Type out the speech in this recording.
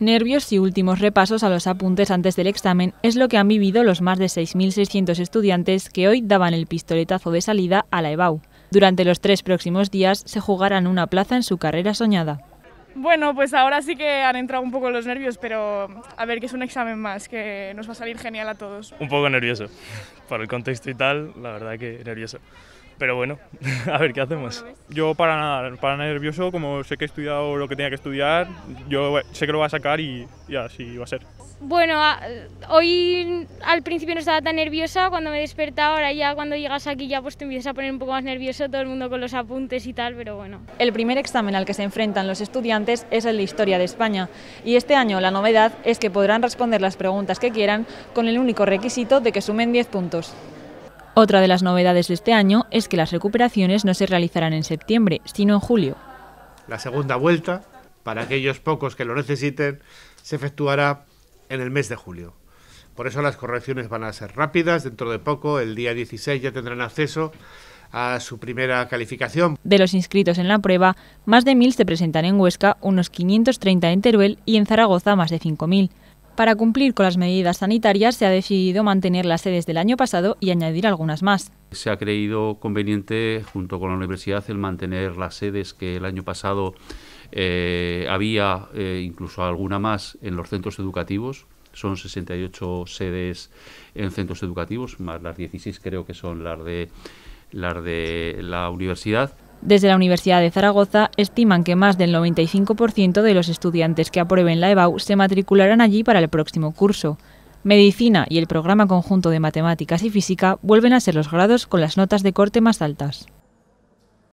Nervios y últimos repasos a los apuntes antes del examen es lo que han vivido los más de 6.600 estudiantes que hoy daban el pistoletazo de salida a la EBAU. Durante los tres próximos días se jugarán una plaza en su carrera soñada. Bueno, pues ahora sí que han entrado un poco los nervios, pero a ver, que es un examen más, que nos va a salir genial a todos. Un poco nervioso, por el contexto y tal, la verdad que nervioso pero bueno, a ver qué hacemos. Yo para nada, para nervioso, como sé que he estudiado lo que tenía que estudiar, yo eh, sé que lo voy a sacar y, ya, así va a ser. Bueno, ah, hoy al principio no estaba tan nerviosa, cuando me despertaba, ahora ya cuando llegas aquí ya pues te empiezas a poner un poco más nervioso, todo el mundo con los apuntes y tal, pero bueno. El primer examen al que se enfrentan los estudiantes es el de Historia de España y este año la novedad es que podrán responder las preguntas que quieran con el único requisito de que sumen 10 puntos. Otra de las novedades de este año es que las recuperaciones no se realizarán en septiembre, sino en julio. La segunda vuelta, para aquellos pocos que lo necesiten, se efectuará en el mes de julio. Por eso las correcciones van a ser rápidas, dentro de poco, el día 16 ya tendrán acceso a su primera calificación. De los inscritos en la prueba, más de 1.000 se presentan en Huesca, unos 530 en Teruel y en Zaragoza más de 5.000. Para cumplir con las medidas sanitarias se ha decidido mantener las sedes del año pasado y añadir algunas más. Se ha creído conveniente, junto con la universidad, el mantener las sedes que el año pasado eh, había, eh, incluso alguna más, en los centros educativos. Son 68 sedes en centros educativos, más las 16 creo que son las de, las de la universidad desde la Universidad de Zaragoza estiman que más del 95% de los estudiantes que aprueben la EBAU se matricularán allí para el próximo curso. Medicina y el programa conjunto de matemáticas y física vuelven a ser los grados con las notas de corte más altas.